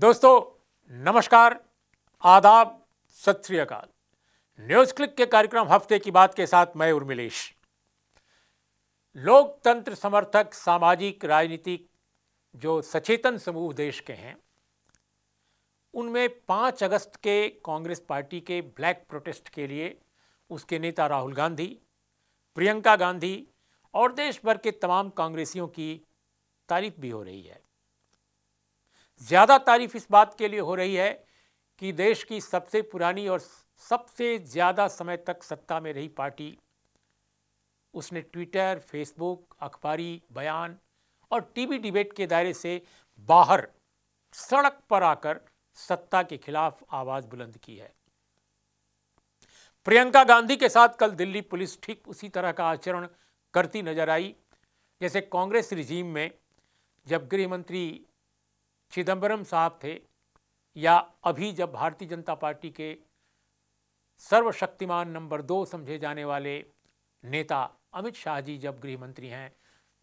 दोस्तों नमस्कार आदाब सत श्री अकाल न्यूज क्लिक के कार्यक्रम हफ्ते की बात के साथ मैं उर्मिलेश लोकतंत्र समर्थक सामाजिक राजनीतिक जो सचेतन समूह देश के हैं उनमें पाँच अगस्त के कांग्रेस पार्टी के ब्लैक प्रोटेस्ट के लिए उसके नेता राहुल गांधी प्रियंका गांधी और देश भर के तमाम कांग्रेसियों की तारीफ भी हो रही है ज़्यादा तारीफ इस बात के लिए हो रही है कि देश की सबसे पुरानी और सबसे ज़्यादा समय तक सत्ता में रही पार्टी उसने ट्विटर फेसबुक अखबारी बयान और टीवी डिबेट के दायरे से बाहर सड़क पर आकर सत्ता के खिलाफ आवाज़ बुलंद की है प्रियंका गांधी के साथ कल दिल्ली पुलिस ठीक उसी तरह का आचरण करती नजर आई जैसे कांग्रेस रिजीम में जब गृहमंत्री चिदम्बरम साहब थे या अभी जब भारतीय जनता पार्टी के सर्वशक्तिमान नंबर दो समझे जाने वाले नेता अमित शाह जी जब गृह मंत्री हैं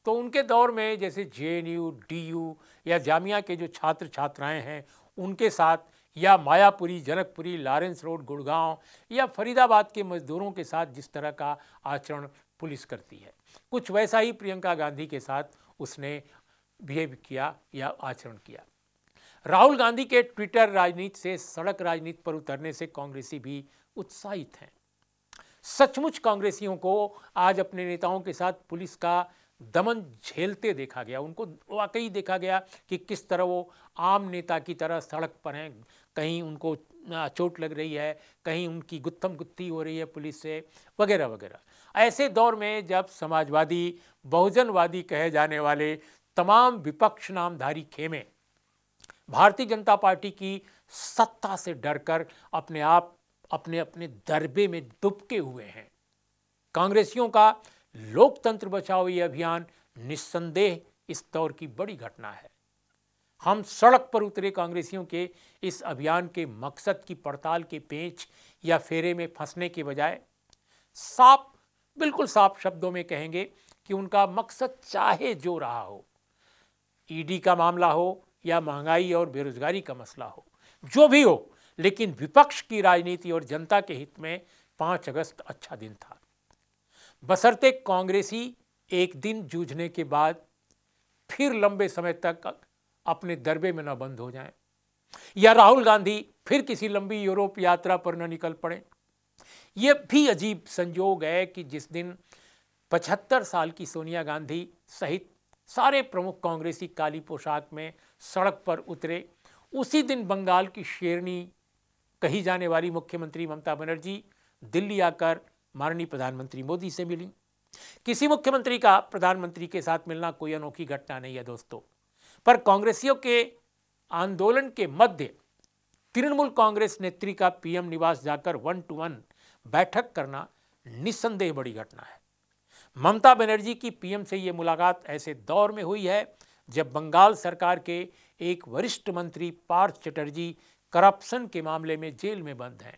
तो उनके दौर में जैसे जे एन या जामिया के जो छात्र छात्राएं हैं उनके साथ या मायापुरी जनकपुरी लॉरेंस रोड गुड़गांव या फरीदाबाद के मजदूरों के साथ जिस तरह का आचरण पुलिस करती है कुछ वैसा ही प्रियंका गांधी के साथ उसने बिहेव किया या आचरण किया राहुल गांधी के ट्विटर राजनीति से सड़क राजनीति पर उतरने से कांग्रेसी भी उत्साहित हैं सचमुच कांग्रेसियों को आज अपने नेताओं के साथ पुलिस का दमन झेलते देखा गया उनको वाकई देखा गया कि किस तरह वो आम नेता की तरह सड़क पर हैं कहीं उनको चोट लग रही है कहीं उनकी गुत्थम गुत्थी हो रही है पुलिस से वगैरह वगैरह ऐसे दौर में जब समाजवादी बहुजनवादी कहे जाने वाले तमाम विपक्ष नामधारी खेमे भारतीय जनता पार्टी की सत्ता से डरकर अपने आप अपने अपने दरबे में दुबके हुए हैं कांग्रेसियों का लोकतंत्र बचाओ ये अभियान निस्संदेह इस दौर की बड़ी घटना है हम सड़क पर उतरे कांग्रेसियों के इस अभियान के मकसद की पड़ताल के पेच या फेरे में फंसने के बजाय साफ बिल्कुल साफ शब्दों में कहेंगे कि उनका मकसद चाहे जो रहा हो ईडी का मामला हो या महंगाई और बेरोजगारी का मसला हो जो भी हो लेकिन विपक्ष की राजनीति और जनता के हित में पाँच अगस्त अच्छा दिन था बसरते कांग्रेसी एक दिन जूझने के बाद फिर लंबे समय तक अपने दरबे में न बंद हो जाएं या राहुल गांधी फिर किसी लंबी यूरोप यात्रा पर न निकल पड़े यह भी अजीब संजोग है कि जिस दिन 75 साल की सोनिया गांधी सहित सारे प्रमुख कांग्रेसी काली पोशाक में सड़क पर उतरे उसी दिन बंगाल की शेरनी कही जाने वाली मुख्यमंत्री ममता बनर्जी दिल्ली आकर माननीय प्रधानमंत्री मोदी से मिली किसी मुख्यमंत्री का प्रधानमंत्री के साथ मिलना कोई अनोखी घटना नहीं है दोस्तों पर कांग्रेसियों के आंदोलन के मध्य तृणमूल कांग्रेस नेत्री का पीएम निवास जाकर वन टू वन बैठक करना निस्संदेह बड़ी घटना है ममता बनर्जी की पीएम से ये मुलाकात ऐसे दौर में हुई है जब बंगाल सरकार के एक वरिष्ठ मंत्री पार्थ चटर्जी करप्शन के मामले में जेल में बंद हैं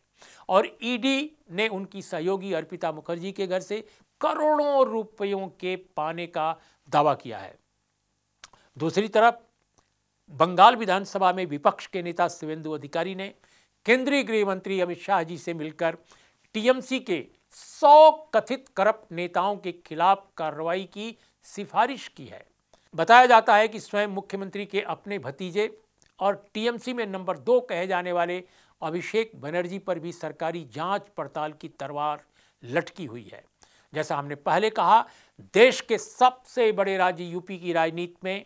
और ईडी ने उनकी सहयोगी अर्पिता मुखर्जी के घर से करोड़ों रुपयों के पाने का दावा किया है दूसरी तरफ बंगाल विधानसभा में विपक्ष के नेता शिवेंदु अधिकारी ने केंद्रीय गृह मंत्री अमित शाह जी से मिलकर टीएमसी के सौ कथित करप्ट नेताओं के खिलाफ कार्रवाई की सिफारिश की है बताया जाता है कि स्वयं मुख्यमंत्री के अपने भतीजे और टीएमसी में नंबर दो कहे जाने वाले अभिषेक बनर्जी पर भी सरकारी जांच पड़ताल की तलवार लटकी हुई है जैसा हमने पहले कहा देश के सबसे बड़े राज्य यूपी की राजनीति में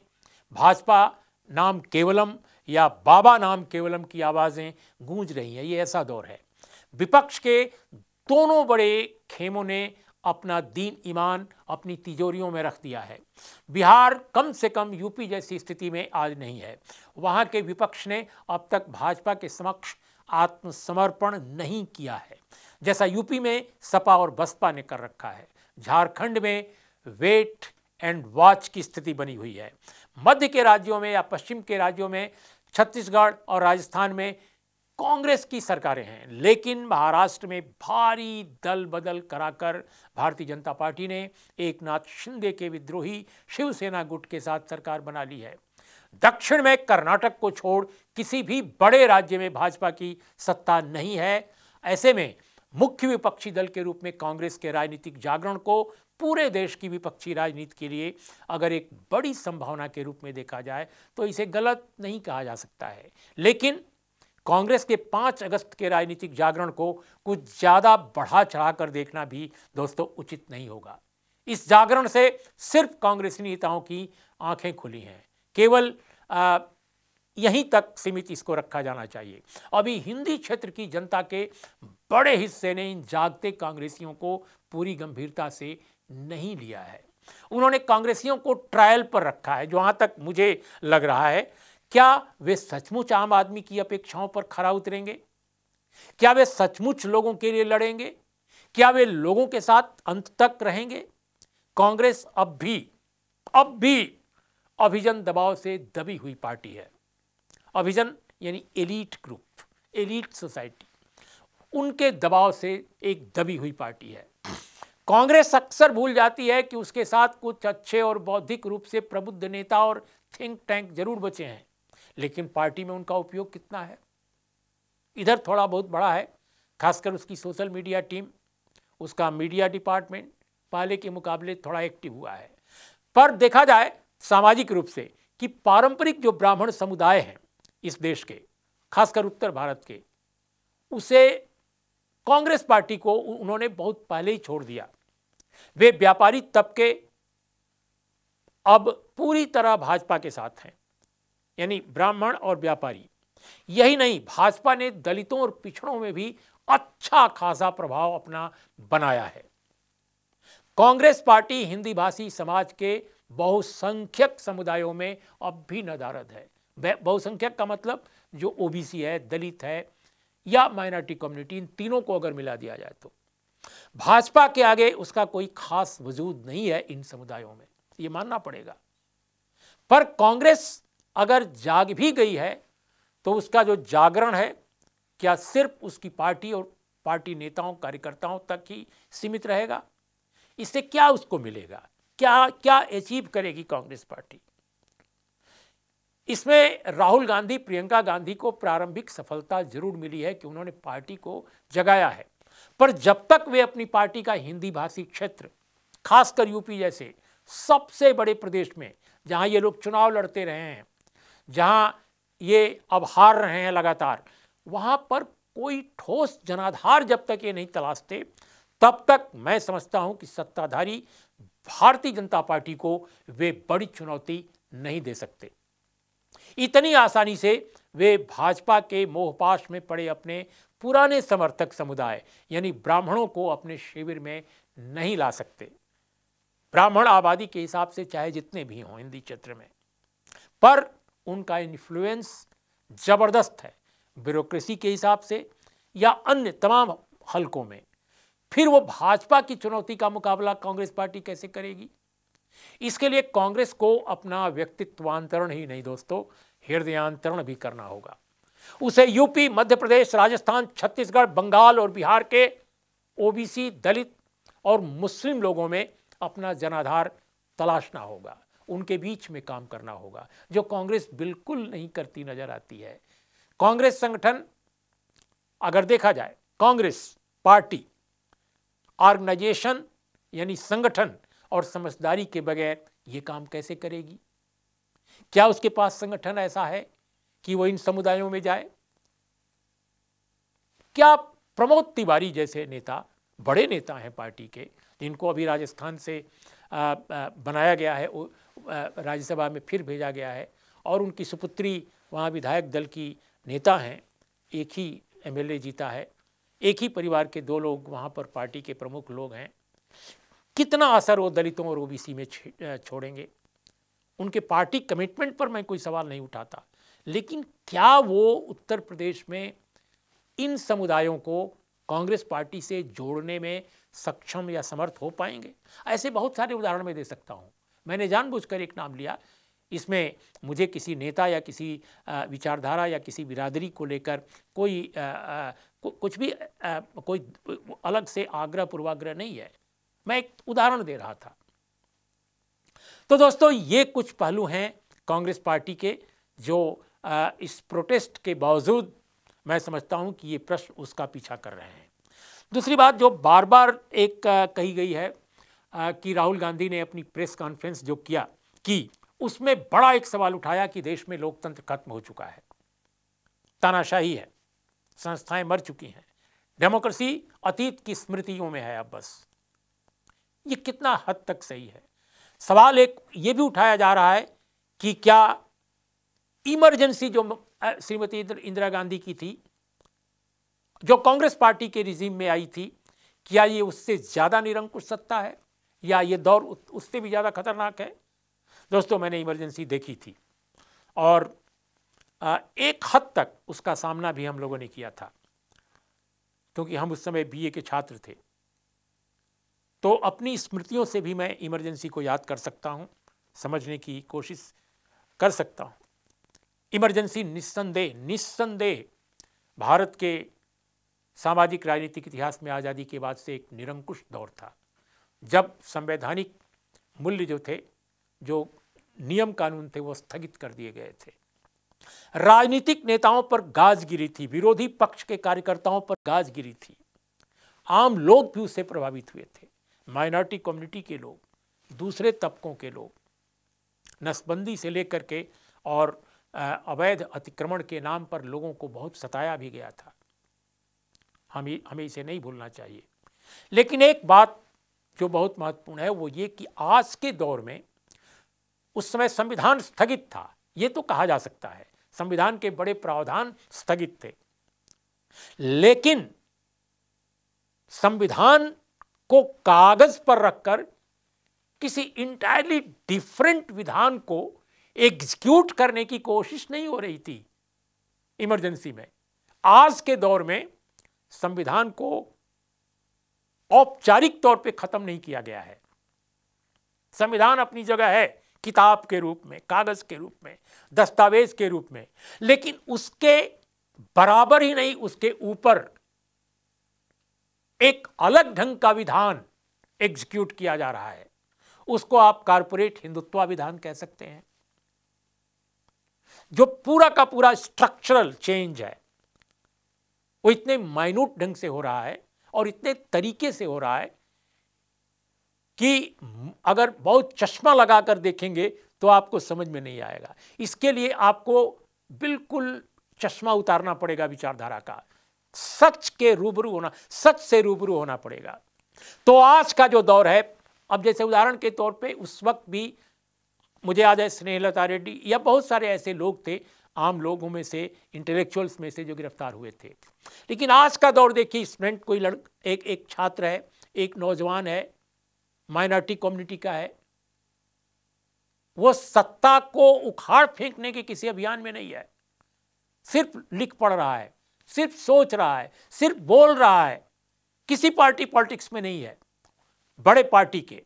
भाजपा नाम केवलम या बाबा नाम केवलम की आवाज़ें गूंज रही हैं ये ऐसा दौर है विपक्ष के दोनों बड़े खेमों ने अपना दीन ईमान अपनी तिजोरियों में रख दिया है बिहार कम से कम यूपी जैसी स्थिति में आज नहीं है वहाँ के विपक्ष ने अब तक भाजपा के समक्ष आत्मसमर्पण नहीं किया है जैसा यूपी में सपा और बसपा ने कर रखा है झारखंड में वेट एंड वॉच की स्थिति बनी हुई है मध्य के राज्यों में या पश्चिम के राज्यों में छत्तीसगढ़ और राजस्थान में कांग्रेस की सरकारें हैं लेकिन महाराष्ट्र में भारी दल बदल कराकर भारतीय जनता पार्टी ने एक नाथ शिंदे के विद्रोही शिवसेना गुट के साथ सरकार बना ली है दक्षिण में कर्नाटक को छोड़ किसी भी बड़े राज्य में भाजपा की सत्ता नहीं है ऐसे में मुख्य विपक्षी दल के रूप में कांग्रेस के राजनीतिक जागरण को पूरे देश की विपक्षी राजनीति के लिए अगर एक बड़ी संभावना के रूप में देखा जाए तो इसे गलत नहीं कहा जा सकता है लेकिन कांग्रेस के पांच अगस्त के राजनीतिक जागरण को कुछ ज़्यादा बढ़ा चढ़ाकर देखना भी दोस्तों उचित नहीं होगा इस जागरण से सिर्फ कांग्रेसी नेताओं की आंखें खुली हैं केवल आ, यहीं तक सीमित इसको रखा जाना चाहिए अभी हिंदी क्षेत्र की जनता के बड़े हिस्से ने इन जागते कांग्रेसियों को पूरी गंभीरता से नहीं लिया है उन्होंने कांग्रेसियों को ट्रायल पर रखा है जो तक मुझे लग रहा है क्या वे सचमुच आम आदमी की अपेक्षाओं पर खरा उतरेंगे क्या वे सचमुच लोगों के लिए लड़ेंगे क्या वे लोगों के साथ अंत तक रहेंगे कांग्रेस अब भी अब भी अभिजन दबाव से दबी हुई पार्टी है अभिजन यानी एलिट ग्रुप एलिट सोसाइटी उनके दबाव से एक दबी हुई पार्टी है कांग्रेस अक्सर भूल जाती है कि उसके साथ कुछ अच्छे और बौद्धिक रूप से प्रबुद्ध नेता और थिंक टैंक जरूर बचे हैं लेकिन पार्टी में उनका उपयोग कितना है इधर थोड़ा बहुत बड़ा है खासकर उसकी सोशल मीडिया टीम उसका मीडिया डिपार्टमेंट पहले के मुकाबले थोड़ा एक्टिव हुआ है पर देखा जाए सामाजिक रूप से कि पारंपरिक जो ब्राह्मण समुदाय हैं इस देश के खासकर उत्तर भारत के उसे कांग्रेस पार्टी को उन्होंने बहुत पहले ही छोड़ दिया वे व्यापारी तबके अब पूरी तरह भाजपा के साथ हैं यानी ब्राह्मण और व्यापारी यही नहीं भाजपा ने दलितों और पिछड़ों में भी अच्छा खासा प्रभाव अपना बनाया है कांग्रेस पार्टी हिंदी भाषी समाज के बहुसंख्यक समुदायों में अब भी नदारद है बहुसंख्यक का मतलब जो ओबीसी है दलित है या माइनॉरिटी कम्युनिटी इन तीनों को अगर मिला दिया जाए तो भाजपा के आगे उसका कोई खास वजूद नहीं है इन समुदायों में यह मानना पड़ेगा पर कांग्रेस अगर जाग भी गई है तो उसका जो जागरण है क्या सिर्फ उसकी पार्टी और पार्टी नेताओं कार्यकर्ताओं तक ही सीमित रहेगा इससे क्या उसको मिलेगा क्या क्या अचीव करेगी कांग्रेस पार्टी इसमें राहुल गांधी प्रियंका गांधी को प्रारंभिक सफलता जरूर मिली है कि उन्होंने पार्टी को जगाया है पर जब तक वे अपनी पार्टी का हिंदी भाषी क्षेत्र खासकर यूपी जैसे सबसे बड़े प्रदेश में जहां ये लोग चुनाव लड़ते रहे हैं जहां ये अब हार रहे हैं लगातार वहां पर कोई ठोस जनाधार जब तक ये नहीं तलाशते तब तक मैं समझता हूं कि सत्ताधारी भारतीय जनता पार्टी को वे बड़ी चुनौती नहीं दे सकते इतनी आसानी से वे भाजपा के मोहपाश में पड़े अपने पुराने समर्थक समुदाय यानी ब्राह्मणों को अपने शिविर में नहीं ला सकते ब्राह्मण आबादी के हिसाब से चाहे जितने भी हों हिंदी क्षेत्र में पर उनका इन्फ्लुएंस ज़बरदस्त है ब्यूरोक्रेसी के हिसाब से या अन्य तमाम हलकों में फिर वो भाजपा की चुनौती का मुकाबला कांग्रेस पार्टी कैसे करेगी इसके लिए कांग्रेस को अपना व्यक्तित्वांतरण ही नहीं दोस्तों हृदयांतरण भी करना होगा उसे यूपी मध्य प्रदेश राजस्थान छत्तीसगढ़ बंगाल और बिहार के ओबीसी दलित और मुस्लिम लोगों में अपना जनाधार तलाशना होगा उनके बीच में काम करना होगा जो कांग्रेस बिल्कुल नहीं करती नजर आती है कांग्रेस संगठन अगर देखा जाए कांग्रेस पार्टी ऑर्गेनाइजेशन यानी संगठन और समझदारी के बगैर ये काम कैसे करेगी क्या उसके पास संगठन ऐसा है कि वो इन समुदायों में जाए क्या प्रमोद तिवारी जैसे नेता बड़े नेता हैं पार्टी के जिनको अभी राजस्थान से बनाया गया है राज्यसभा में फिर भेजा गया है और उनकी सुपुत्री वहाँ विधायक दल की नेता हैं एक ही एमएलए जीता है एक ही परिवार के दो लोग वहाँ पर पार्टी के प्रमुख लोग हैं कितना असर वो दलितों और ओबीसी में छोड़ेंगे उनके पार्टी कमिटमेंट पर मैं कोई सवाल नहीं उठाता लेकिन क्या वो उत्तर प्रदेश में इन समुदायों को कांग्रेस पार्टी से जोड़ने में सक्षम या समर्थ हो पाएंगे ऐसे बहुत सारे उदाहरण मैं दे सकता हूँ मैंने जानबूझकर एक नाम लिया इसमें मुझे किसी नेता या किसी विचारधारा या किसी बिरादरी को लेकर कोई आ, आ, कुछ भी आ, कोई अलग से आग्रह पूर्वाग्रह नहीं है मैं एक उदाहरण दे रहा था तो दोस्तों ये कुछ पहलू हैं कांग्रेस पार्टी के जो इस प्रोटेस्ट के बावजूद मैं समझता हूँ कि ये प्रश्न उसका पीछा कर रहे हैं दूसरी बात जो बार बार एक कही गई है कि राहुल गांधी ने अपनी प्रेस कॉन्फ्रेंस जो किया कि उसमें बड़ा एक सवाल उठाया कि देश में लोकतंत्र खत्म हो चुका है तानाशाही है संस्थाएं मर चुकी हैं डेमोक्रेसी अतीत की स्मृतियों में है अब बस ये कितना हद तक सही है सवाल एक ये भी उठाया जा रहा है कि क्या इमरजेंसी जो श्रीमती इंदिरा गांधी की थी जो कांग्रेस पार्टी के रिजीम में आई थी क्या ये उससे ज़्यादा निरंकुश सत्ता है या ये दौर उससे भी ज़्यादा खतरनाक है दोस्तों मैंने इमरजेंसी देखी थी और एक हद तक उसका सामना भी हम लोगों ने किया था क्योंकि हम उस समय बीए के छात्र थे तो अपनी स्मृतियों से भी मैं इमरजेंसी को याद कर सकता हूँ समझने की कोशिश कर सकता हूँ इमरजेंसी निस्संदेह निस्संदेह भारत के सामाजिक राजनीतिक इतिहास में आज़ादी के बाद से एक निरंकुश दौर था जब संवैधानिक मूल्य जो थे जो नियम कानून थे वो स्थगित कर दिए गए थे राजनीतिक नेताओं पर गाज गिरी थी विरोधी पक्ष के कार्यकर्ताओं पर गाज गिरी थी आम लोग भी उससे प्रभावित हुए थे माइनॉरिटी कम्युनिटी के लोग दूसरे तबकों के लोग नसबंदी से लेकर के और अवैध अतिक्रमण के नाम पर लोगों को बहुत सताया भी गया था हमें हमें इसे नहीं भूलना चाहिए लेकिन एक बात जो बहुत महत्वपूर्ण है वो ये कि आज के दौर में उस समय संविधान स्थगित था ये तो कहा जा सकता है संविधान के बड़े प्रावधान स्थगित थे लेकिन संविधान को कागज पर रखकर किसी इंटायरली डिफरेंट विधान को एग्जीक्यूट करने की कोशिश नहीं हो रही थी इमरजेंसी में आज के दौर में संविधान को औपचारिक तौर पे खत्म नहीं किया गया है संविधान अपनी जगह है किताब के रूप में कागज के रूप में दस्तावेज के रूप में लेकिन उसके बराबर ही नहीं उसके ऊपर एक अलग ढंग का विधान एग्जीक्यूट किया जा रहा है उसको आप कारपोरेट हिंदुत्व विधान कह सकते हैं जो पूरा का पूरा स्ट्रक्चरल चेंज है वो इतने माइन्यूट ढंग से हो रहा है और इतने तरीके से हो रहा है कि अगर बहुत चश्मा लगा कर देखेंगे तो आपको समझ में नहीं आएगा इसके लिए आपको बिल्कुल चश्मा उतारना पड़ेगा विचारधारा का सच के रूबरू होना सच से रूबरू होना पड़ेगा तो आज का जो दौर है अब जैसे उदाहरण के तौर पे उस वक्त भी मुझे याद है स्नेहलता रेड्डी या बहुत सारे ऐसे लोग थे आम लोगों में से इंटेलेक्चुअल्स में से जो गिरफ्तार हुए थे लेकिन आज का दौर देखिए स्टूडेंट कोई लड़ एक एक छात्र है एक नौजवान है माइनॉरिटी कम्युनिटी का है वो सत्ता को उखाड़ फेंकने के किसी अभियान में नहीं है सिर्फ लिख पढ़ रहा है सिर्फ सोच रहा है सिर्फ बोल रहा है किसी पार्टी पॉलिटिक्स में नहीं है बड़े पार्टी के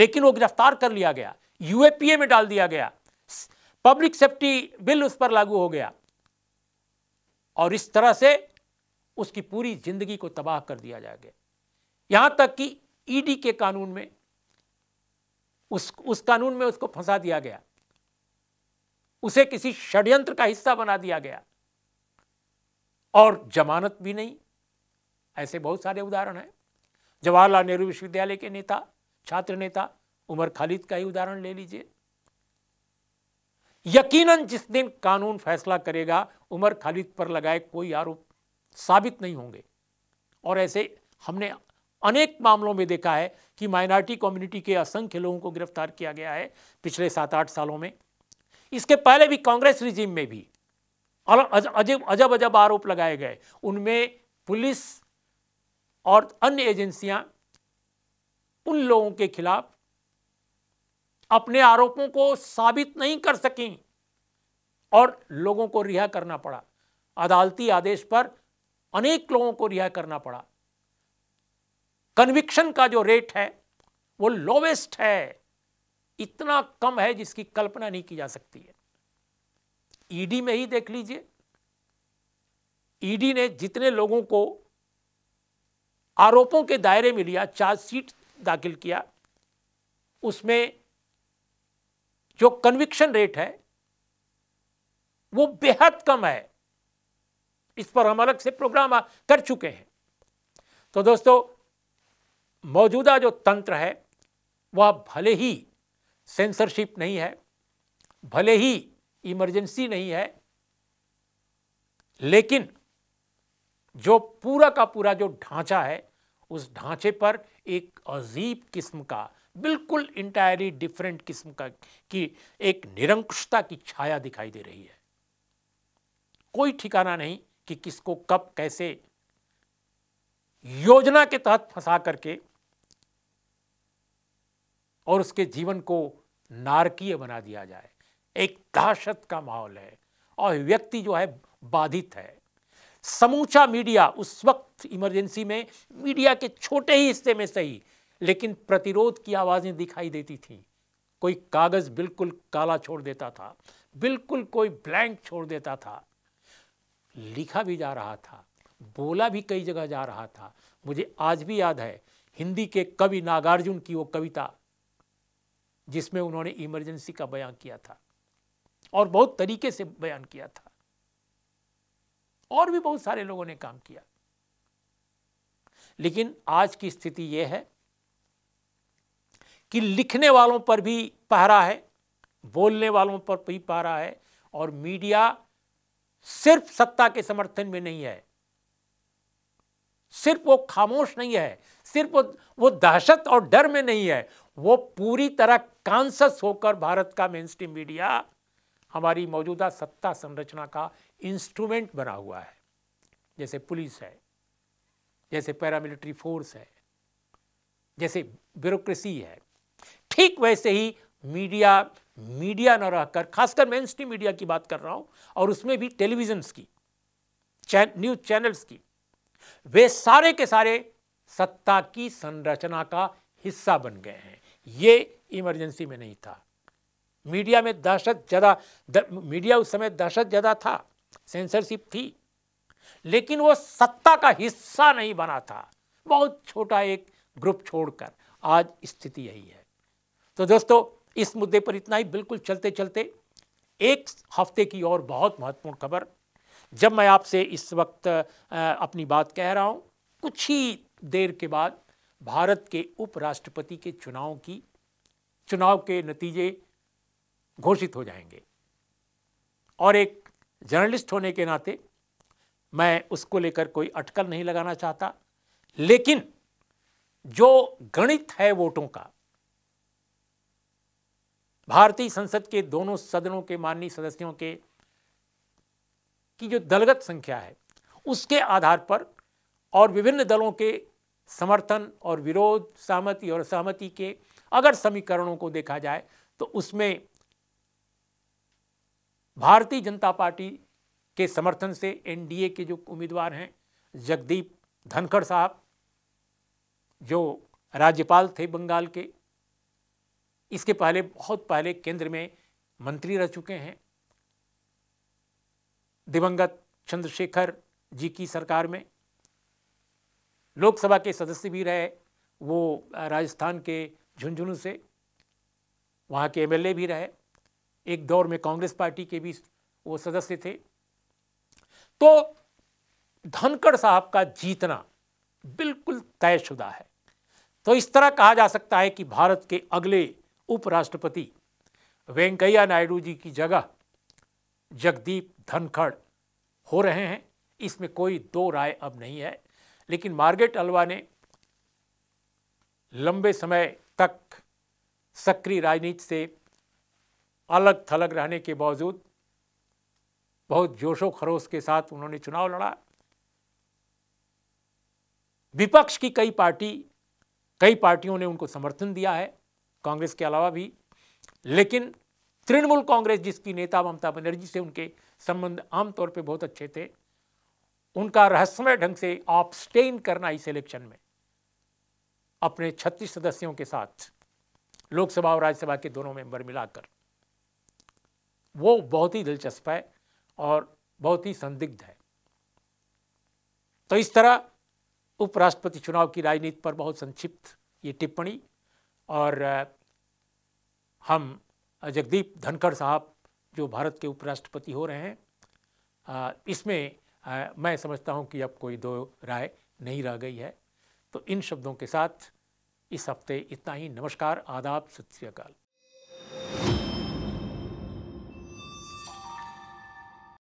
लेकिन वो गिरफ्तार कर लिया गया यूएपीए में डाल दिया गया पब्लिक सेफ्टी बिल उस पर लागू हो गया और इस तरह से उसकी पूरी जिंदगी को तबाह कर दिया गया यहां तक कि ईडी के कानून में उस उस कानून में उसको फंसा दिया गया उसे किसी षड्यंत्र का हिस्सा बना दिया गया और जमानत भी नहीं ऐसे बहुत सारे उदाहरण हैं जवाहरलाल नेहरू विश्वविद्यालय के नेता छात्र नेता उमर खालिद का ही उदाहरण ले लीजिए यकीनन जिस दिन कानून फैसला करेगा उमर खालिद पर लगाए कोई आरोप साबित नहीं होंगे और ऐसे हमने अनेक मामलों में देखा है कि माइनॉरिटी कम्युनिटी के असंख्य लोगों को गिरफ्तार किया गया है पिछले सात आठ सालों में इसके पहले भी कांग्रेस रिजीम में भी अजब अजब अजब आरोप लगाए गए उनमें पुलिस और अन्य एजेंसियां उन लोगों के खिलाफ अपने आरोपों को साबित नहीं कर सकी और लोगों को रिहा करना पड़ा अदालती आदेश पर अनेक लोगों को रिहा करना पड़ा कन्विक्शन का जो रेट है वो लोवेस्ट है इतना कम है जिसकी कल्पना नहीं की जा सकती है ईडी e में ही देख लीजिए ईडी e ने जितने लोगों को आरोपों के दायरे में लिया चार्जशीट दाखिल किया उसमें जो कन्विक्शन रेट है वो बेहद कम है इस पर हम अलग से प्रोग्राम कर चुके हैं तो दोस्तों मौजूदा जो तंत्र है वह भले ही सेंसरशिप नहीं है भले ही इमरजेंसी नहीं है लेकिन जो पूरा का पूरा जो ढांचा है उस ढांचे पर एक अजीब किस्म का बिल्कुल इंटायरली डिफरेंट किस्म का कि एक निरंकुशता की छाया दिखाई दे रही है कोई ठिकाना नहीं कि किसको कब कैसे योजना के तहत फंसा करके और उसके जीवन को नारकीय बना दिया जाए एक दहशत का माहौल है और व्यक्ति जो है बाधित है समूचा मीडिया उस वक्त इमरजेंसी में मीडिया के छोटे ही हिस्से में सही लेकिन प्रतिरोध की आवाज़ें दिखाई देती थी कोई कागज़ बिल्कुल काला छोड़ देता था बिल्कुल कोई ब्लैंक छोड़ देता था लिखा भी जा रहा था बोला भी कई जगह जा रहा था मुझे आज भी याद है हिंदी के कवि नागार्जुन की वो कविता जिसमें उन्होंने इमरजेंसी का बयान किया था और बहुत तरीके से बयान किया था और भी बहुत सारे लोगों ने काम किया लेकिन आज की स्थिति यह है कि लिखने वालों पर भी पहरा है बोलने वालों पर भी पहरा है और मीडिया सिर्फ सत्ता के समर्थन में नहीं है सिर्फ वो खामोश नहीं है सिर्फ वो वो दहशत और डर में नहीं है वो पूरी तरह कांसस होकर भारत का मेन मीडिया हमारी मौजूदा सत्ता संरचना का इंस्ट्रूमेंट बना हुआ है जैसे पुलिस है जैसे पैरामिलिट्री फोर्स है जैसे ब्यूरोक्रेसी है ठीक वैसे ही मीडिया मीडिया न रहकर खासकर मेन मीडिया की बात कर रहा हूं और उसमें भी टेलीविजन की चैन, न्यूज चैनल्स की वे सारे के सारे सत्ता की संरचना का हिस्सा बन गए हैं ये इमरजेंसी में नहीं था मीडिया में दहशत ज़्यादा मीडिया उस समय दहशत ज़्यादा था सेंसरशिप थी लेकिन वो सत्ता का हिस्सा नहीं बना था बहुत छोटा एक ग्रुप छोड़कर आज स्थिति यही है तो दोस्तों इस मुद्दे पर इतना ही बिल्कुल चलते चलते एक हफ्ते की और बहुत महत्वपूर्ण खबर जब मैं आपसे इस वक्त अपनी बात कह रहा हूँ कुछ ही देर के बाद भारत के उपराष्ट्रपति के चुनाव की चुनाव के नतीजे घोषित हो जाएंगे और एक जर्नलिस्ट होने के नाते मैं उसको लेकर कोई अटकल नहीं लगाना चाहता लेकिन जो गणित है वोटों का भारतीय संसद के दोनों सदनों के माननीय सदस्यों के की जो दलगत संख्या है उसके आधार पर और विभिन्न दलों के समर्थन और विरोध सहमति और सहमति के अगर समीकरणों को देखा जाए तो उसमें भारतीय जनता पार्टी के समर्थन से एनडीए के जो उम्मीदवार हैं जगदीप धनखड़ साहब जो राज्यपाल थे बंगाल के इसके पहले बहुत पहले केंद्र में मंत्री रह चुके हैं दिवंगत चंद्रशेखर जी की सरकार में लोकसभा के सदस्य भी रहे वो राजस्थान के झुंझुनू से वहाँ के एमएलए भी रहे एक दौर में कांग्रेस पार्टी के भी वो सदस्य थे तो धनखड़ साहब का जीतना बिल्कुल तयशुदा है तो इस तरह कहा जा सकता है कि भारत के अगले उपराष्ट्रपति वेंकैया नायडू जी की जगह जगदीप धनखड़ हो रहे हैं इसमें कोई दो राय अब नहीं है लेकिन मार्गेट अलवा ने लंबे समय तक सक्रिय राजनीति से अलग थलग रहने के बावजूद बहुत जोशो खरोश के साथ उन्होंने चुनाव लड़ा विपक्ष की कई पार्टी कई पार्टियों ने उनको समर्थन दिया है कांग्रेस के अलावा भी लेकिन तृणमूल कांग्रेस जिसकी नेता ममता बनर्जी से उनके संबंध आमतौर पर बहुत अच्छे थे उनका रहस्यमय ढंग से आप स्टेन करना इस इलेक्शन में अपने 36 सदस्यों के साथ लोकसभा और राज्यसभा के दोनों मेंबर मिलाकर वो बहुत ही दिलचस्प है और बहुत ही संदिग्ध है तो इस तरह उपराष्ट्रपति चुनाव की राजनीति पर बहुत संक्षिप्त ये टिप्पणी और हम जगदीप धनखड़ साहब जो भारत के उपराष्ट्रपति हो रहे हैं इसमें मैं समझता हूं कि अब कोई दो राय नहीं रह गई है तो इन शब्दों के साथ इस हफ्ते इतना ही नमस्कार आदाब सत श्रीकाल